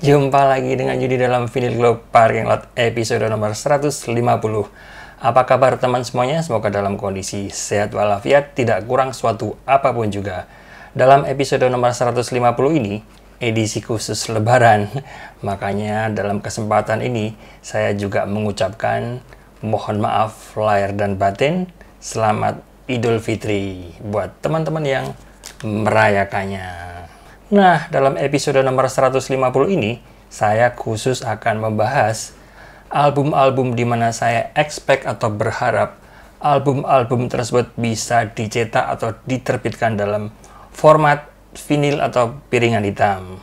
Jumpa lagi dengan judi dalam Vinyl Globe Parking Lot episode nomor 150. Apa kabar teman semuanya? Semoga dalam kondisi sehat walafiat, tidak kurang suatu apapun juga. Dalam episode nomor 150 ini, edisi khusus lebaran. Makanya dalam kesempatan ini, saya juga mengucapkan mohon maaf lahir dan batin. Selamat Idul Fitri buat teman-teman yang merayakannya. Nah, dalam episode nomor 150 ini, saya khusus akan membahas album-album di mana saya expect atau berharap album-album tersebut bisa dicetak atau diterbitkan dalam format vinil atau piringan hitam.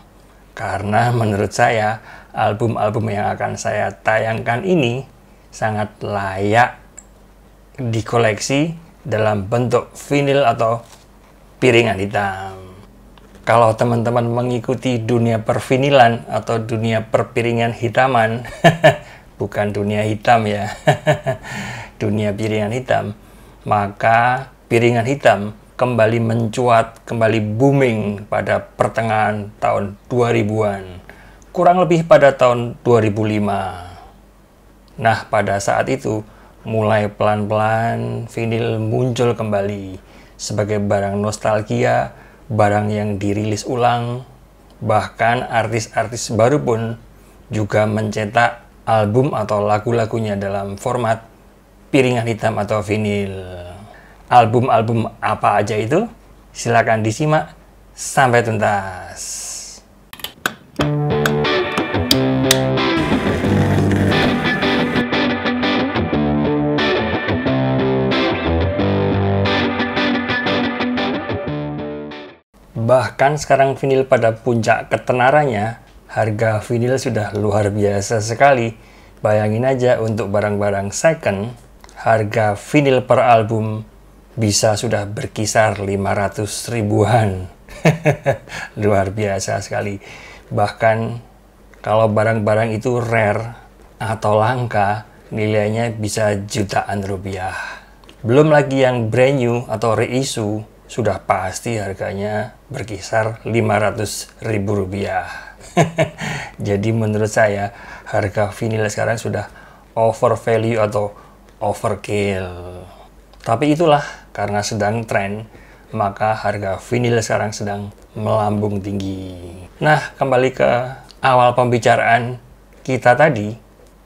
Karena menurut saya, album-album yang akan saya tayangkan ini sangat layak dikoleksi dalam bentuk vinil atau piringan hitam kalau teman-teman mengikuti dunia pervinilan atau dunia perpiringan hitaman, bukan dunia hitam ya, dunia piringan hitam, maka piringan hitam kembali mencuat, kembali booming pada pertengahan tahun 2000-an, kurang lebih pada tahun 2005. Nah, pada saat itu mulai pelan-pelan vinil muncul kembali sebagai barang nostalgia barang yang dirilis ulang, bahkan artis-artis baru pun juga mencetak album atau lagu-lagunya dalam format piringan hitam atau vinil. Album-album apa aja itu? Silakan disimak sampai tuntas. Bahkan sekarang vinil pada puncak ketenarannya, harga vinil sudah luar biasa sekali. Bayangin aja untuk barang-barang second, harga vinil per album bisa sudah berkisar 500 ribuan. luar biasa sekali. Bahkan kalau barang-barang itu rare atau langka, nilainya bisa jutaan rupiah. Belum lagi yang brand new atau reissue sudah pasti harganya berkisar ribu rupiah. Jadi menurut saya harga vinil sekarang sudah over value atau overkill. Tapi itulah karena sedang tren maka harga vinil sekarang sedang melambung tinggi. Nah, kembali ke awal pembicaraan kita tadi.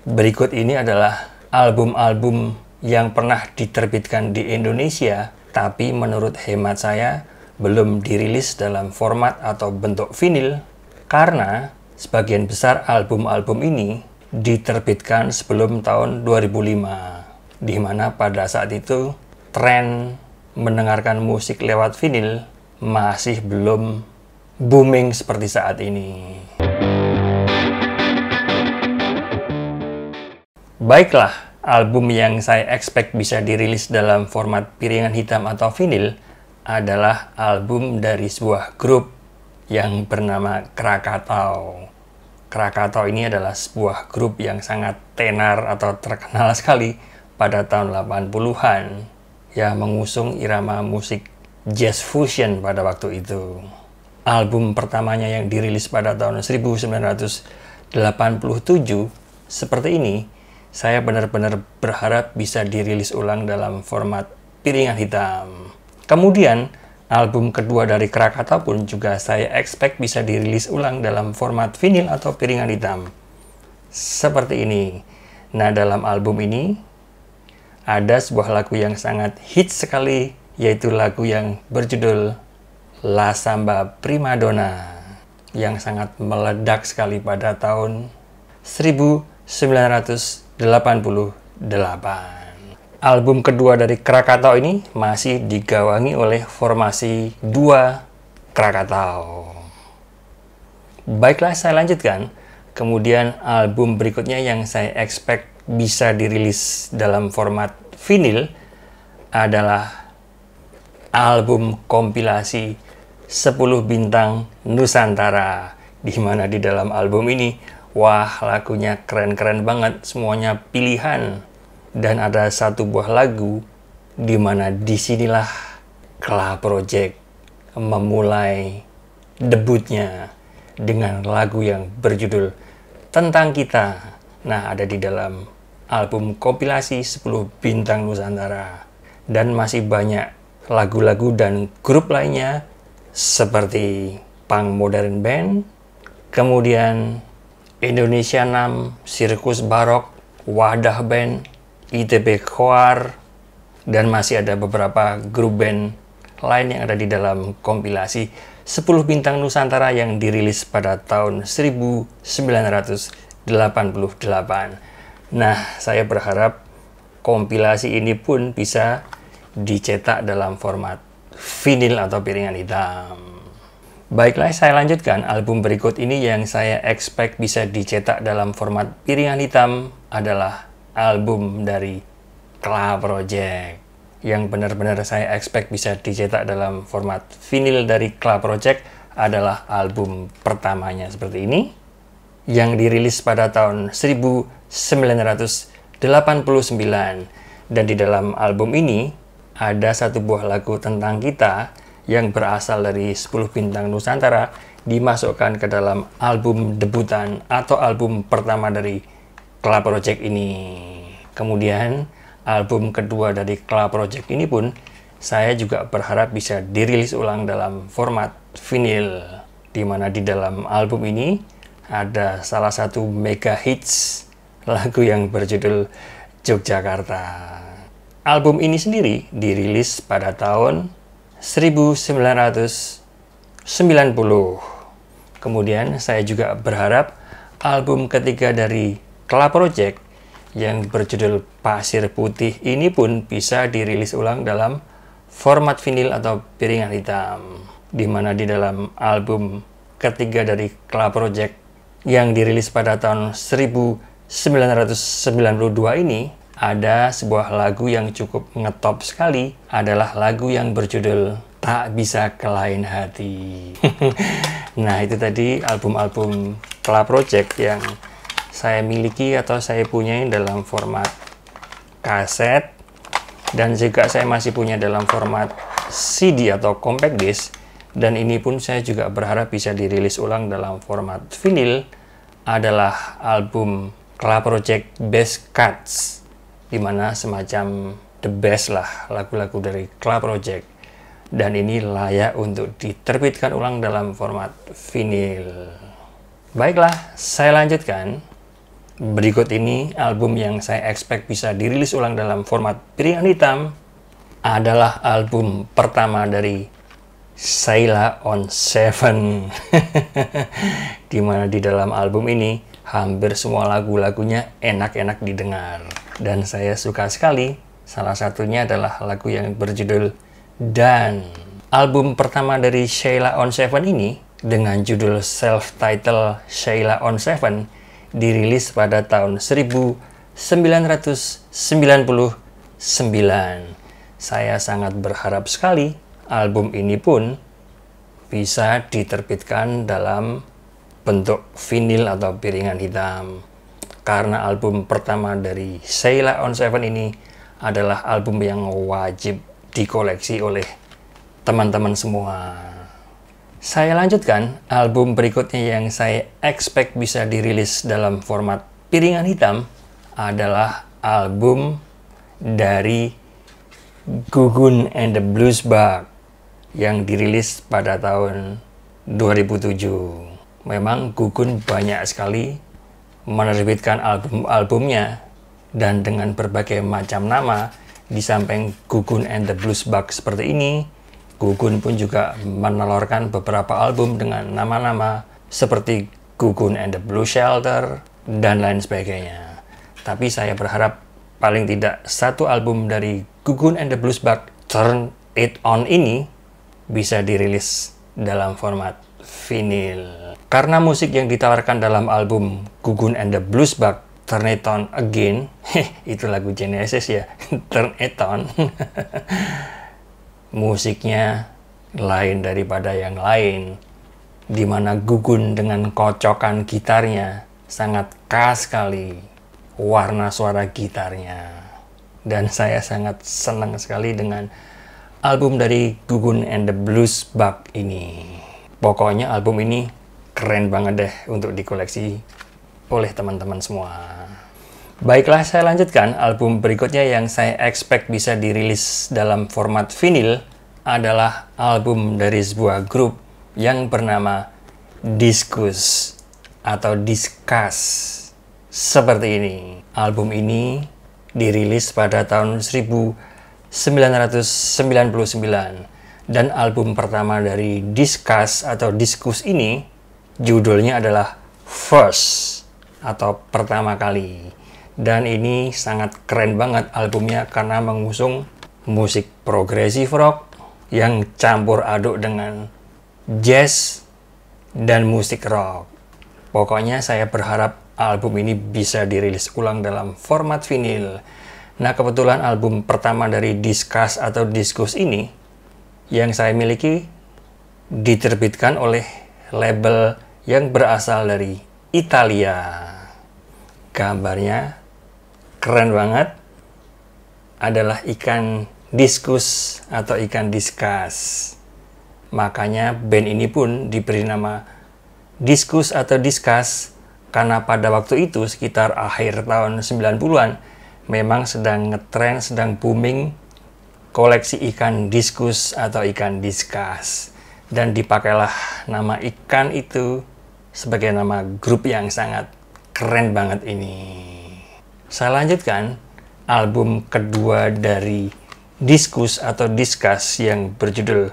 Berikut ini adalah album-album yang pernah diterbitkan di Indonesia tapi menurut hemat saya belum dirilis dalam format atau bentuk vinil karena sebagian besar album-album ini diterbitkan sebelum tahun 2005 di mana pada saat itu tren mendengarkan musik lewat vinil masih belum booming seperti saat ini. Baiklah, album yang saya expect bisa dirilis dalam format piringan hitam atau vinil adalah album dari sebuah grup yang bernama Krakatau. Krakatau ini adalah sebuah grup yang sangat tenar atau terkenal sekali pada tahun 80-an yang mengusung irama musik jazz fusion pada waktu itu. Album pertamanya yang dirilis pada tahun 1987 seperti ini saya benar-benar berharap bisa dirilis ulang dalam format piringan hitam. Kemudian, album kedua dari Krakatau pun juga saya expect bisa dirilis ulang dalam format vinil atau piringan hitam. Seperti ini. Nah, dalam album ini, ada sebuah lagu yang sangat hits sekali, yaitu lagu yang berjudul La Samba Primadona, yang sangat meledak sekali pada tahun 1900 88. Album kedua dari Krakatau ini masih digawangi oleh formasi dua Krakatau. Baiklah, saya lanjutkan. Kemudian album berikutnya yang saya expect bisa dirilis dalam format vinil adalah album kompilasi 10 bintang Nusantara di mana di dalam album ini Wah, lagunya keren-keren banget, semuanya pilihan. Dan ada satu buah lagu di mana disinilah Kla Project memulai debutnya dengan lagu yang berjudul Tentang Kita. Nah, ada di dalam album kompilasi 10 Bintang Nusantara. Dan masih banyak lagu-lagu dan grup lainnya seperti Pang Modern Band, kemudian Indonesia 6, Sirkus Barok, Wadah Band, ITB Choir, dan masih ada beberapa grup band lain yang ada di dalam kompilasi 10 Bintang Nusantara yang dirilis pada tahun 1988. Nah, saya berharap kompilasi ini pun bisa dicetak dalam format vinil atau piringan hitam. Baiklah, saya lanjutkan album berikut ini yang saya expect bisa dicetak dalam format piringan hitam adalah album dari Kla Project. Yang benar-benar saya expect bisa dicetak dalam format vinil dari Kla Project adalah album pertamanya seperti ini yang dirilis pada tahun 1989 dan di dalam album ini ada satu buah lagu tentang kita yang berasal dari 10 bintang Nusantara dimasukkan ke dalam album debutan atau album pertama dari Kla Project ini. Kemudian album kedua dari Kla Project ini pun saya juga berharap bisa dirilis ulang dalam format vinil di mana di dalam album ini ada salah satu mega hits lagu yang berjudul Yogyakarta. Album ini sendiri dirilis pada tahun 1990. Kemudian saya juga berharap album ketiga dari Kla Project yang berjudul Pasir Putih ini pun bisa dirilis ulang dalam format vinil atau piringan hitam. Di mana di dalam album ketiga dari Kla Project yang dirilis pada tahun 1992 ini ada sebuah lagu yang cukup ngetop sekali adalah lagu yang berjudul Tak Bisa Kelain Hati. nah, itu tadi album-album Kla Project yang saya miliki atau saya punya dalam format kaset dan juga saya masih punya dalam format CD atau compact disc dan ini pun saya juga berharap bisa dirilis ulang dalam format vinil adalah album Kla Project Best Cuts di mana semacam the best lah lagu-lagu dari Club Project dan ini layak untuk diterbitkan ulang dalam format vinil. Baiklah, saya lanjutkan. Berikut ini album yang saya expect bisa dirilis ulang dalam format piringan hitam adalah album pertama dari Sheila on Seven. Dimana di dalam album ini hampir semua lagu-lagunya enak-enak didengar. Dan saya suka sekali, salah satunya adalah lagu yang berjudul Dan. Album pertama dari Sheila on Seven ini, dengan judul self-title Sheila on Seven, dirilis pada tahun 1999. Saya sangat berharap sekali album ini pun bisa diterbitkan dalam bentuk vinil atau piringan hitam. Karena album pertama dari Sheila on Seven ini adalah album yang wajib dikoleksi oleh teman-teman semua. Saya lanjutkan album berikutnya yang saya expect bisa dirilis dalam format piringan hitam adalah album dari Gugun and the Blues Bug yang dirilis pada tahun 2007 memang Gugun banyak sekali menerbitkan album-albumnya dan dengan berbagai macam nama di samping Gugun and the Blues Bug seperti ini Gugun pun juga menelorkan beberapa album dengan nama-nama seperti Gugun and the Blue Shelter dan lain sebagainya tapi saya berharap paling tidak satu album dari Gugun and the Blues Bug Turn It On ini bisa dirilis dalam format vinil. Karena musik yang ditawarkan dalam album Gugun and the Blues Bug Turn It On Again, itu lagu Genesis ya, Turn It On. Musiknya lain daripada yang lain, dimana Gugun dengan kocokan gitarnya sangat khas sekali warna suara gitarnya. Dan saya sangat senang sekali dengan album dari Gugun and the Blues Bug ini. Pokoknya album ini keren banget deh untuk dikoleksi oleh teman-teman semua. Baiklah, saya lanjutkan album berikutnya yang saya expect bisa dirilis dalam format vinil adalah album dari sebuah grup yang bernama Discus atau Discuss. Seperti ini. Album ini dirilis pada tahun 1900 1999 dan album pertama dari Discuss atau Diskus ini judulnya adalah First atau pertama kali dan ini sangat keren banget albumnya karena mengusung musik progressive rock yang campur aduk dengan jazz dan musik rock. Pokoknya saya berharap album ini bisa dirilis ulang dalam format vinil Nah, kebetulan album pertama dari Discuss atau Diskus ini yang saya miliki diterbitkan oleh label yang berasal dari Italia. Gambarnya keren banget. Adalah ikan diskus atau ikan diskas. Makanya band ini pun diberi nama Diskus atau Diskas karena pada waktu itu sekitar akhir tahun 90-an memang sedang ngetren, sedang booming koleksi ikan diskus atau ikan diskas. Dan dipakailah nama ikan itu sebagai nama grup yang sangat keren banget ini. Saya lanjutkan album kedua dari diskus atau diskas yang berjudul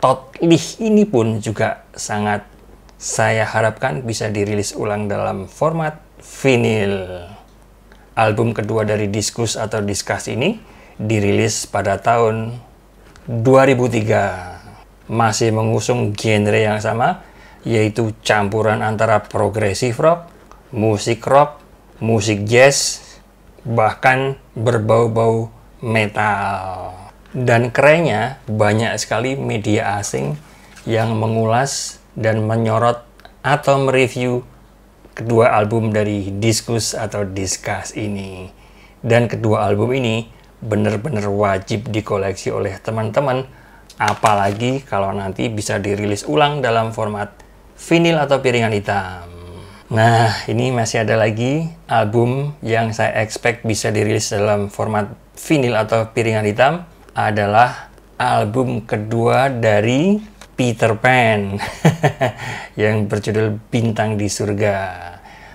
Totlih ini pun juga sangat saya harapkan bisa dirilis ulang dalam format vinil. Album kedua dari Diskus atau Diskas ini dirilis pada tahun 2003. Masih mengusung genre yang sama, yaitu campuran antara progresif rock, musik rock, musik jazz, bahkan berbau-bau metal. Dan kerennya, banyak sekali media asing yang mengulas dan menyorot atau mereview kedua album dari Diskus atau diskas ini. Dan kedua album ini benar-benar wajib dikoleksi oleh teman-teman, apalagi kalau nanti bisa dirilis ulang dalam format vinil atau piringan hitam. Nah, ini masih ada lagi album yang saya expect bisa dirilis dalam format vinil atau piringan hitam adalah album kedua dari Peter Pan yang berjudul Bintang di Surga.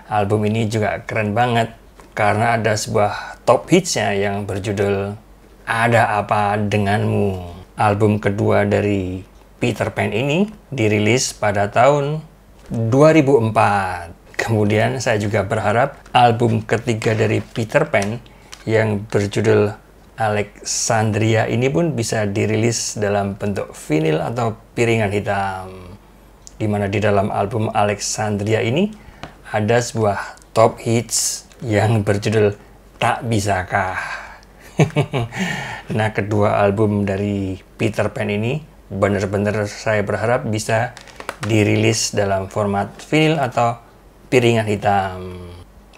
Album ini juga keren banget karena ada sebuah top hitsnya yang berjudul Ada Apa Denganmu. Album kedua dari Peter Pan ini dirilis pada tahun 2004. Kemudian saya juga berharap album ketiga dari Peter Pan yang berjudul Alexandria ini pun bisa dirilis dalam bentuk vinil atau piringan hitam. Di mana di dalam album Alexandria ini ada sebuah top hits yang berjudul Tak Bisakah. nah, kedua album dari Peter Pan ini benar-benar saya berharap bisa dirilis dalam format vinil atau piringan hitam.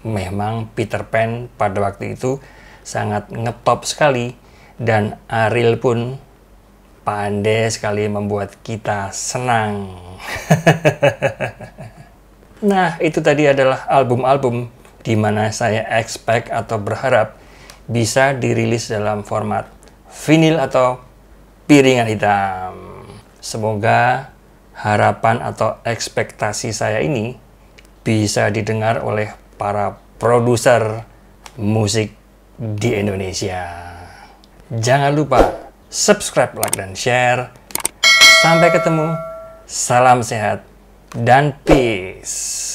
Memang Peter Pan pada waktu itu sangat ngetop sekali dan Ariel pun pandai sekali membuat kita senang. nah, itu tadi adalah album-album di mana saya expect atau berharap bisa dirilis dalam format vinil atau piringan hitam. Semoga harapan atau ekspektasi saya ini bisa didengar oleh para produser musik di Indonesia. Jangan lupa subscribe, like, dan share. Sampai ketemu, salam sehat, dan peace.